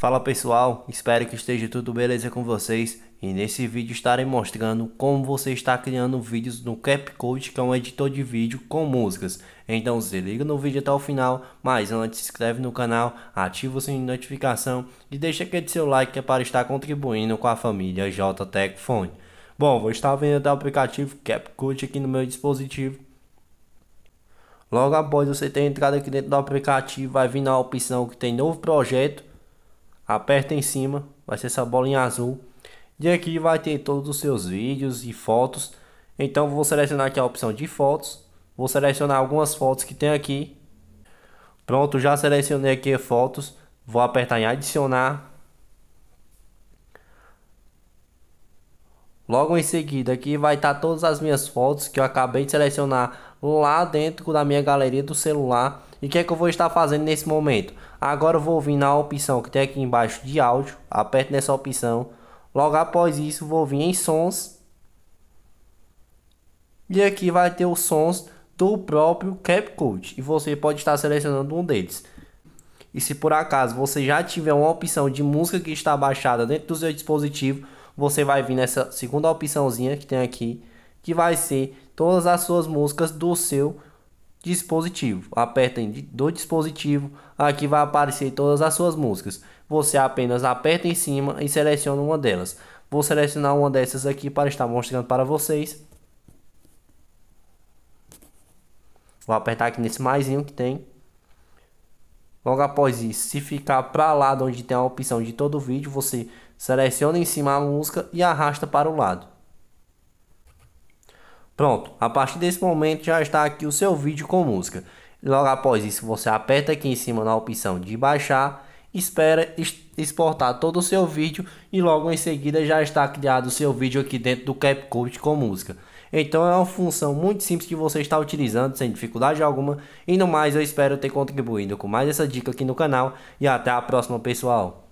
Fala pessoal, espero que esteja tudo beleza com vocês e nesse vídeo estarei mostrando como você está criando vídeos no CapCut que é um editor de vídeo com músicas. Então se liga no vídeo até o final, mas antes se inscreve no canal, ativa o sininho de notificação e deixa aquele seu like é para estar contribuindo com a família JTEC Fone. Bom, vou estar vendo o aplicativo CapCut aqui no meu dispositivo Logo após você ter entrado aqui dentro do aplicativo, vai vir na opção que tem novo projeto aperta em cima, vai ser essa bolinha azul. E aqui vai ter todos os seus vídeos e fotos. Então vou selecionar aqui a opção de fotos. Vou selecionar algumas fotos que tem aqui. Pronto, já selecionei aqui fotos. Vou apertar em adicionar. Logo em seguida aqui vai estar tá todas as minhas fotos que eu acabei de selecionar lá dentro da minha galeria do celular. E o que é que eu vou estar fazendo nesse momento? Agora eu vou vir na opção que tem aqui embaixo de áudio, aperto nessa opção. Logo após isso, vou vir em sons. E aqui vai ter os sons do próprio CapCut. E você pode estar selecionando um deles. E se por acaso você já tiver uma opção de música que está baixada dentro do seu dispositivo, você vai vir nessa segunda opçãozinha que tem aqui, que vai ser todas as suas músicas do seu dispositivo dispositivo. Aperta em do dispositivo, aqui vai aparecer todas as suas músicas. Você apenas aperta em cima e seleciona uma delas. Vou selecionar uma dessas aqui para estar mostrando para vocês. Vou apertar aqui nesse maisinho que tem. Logo após isso, se ficar para lá onde tem a opção de todo o vídeo, você seleciona em cima a música e arrasta para o lado. Pronto, a partir desse momento já está aqui o seu vídeo com música. Logo após isso, você aperta aqui em cima na opção de baixar, espera exportar todo o seu vídeo e logo em seguida já está criado o seu vídeo aqui dentro do CapCut com música. Então é uma função muito simples que você está utilizando sem dificuldade alguma. E no mais, eu espero ter contribuído com mais essa dica aqui no canal e até a próxima, pessoal.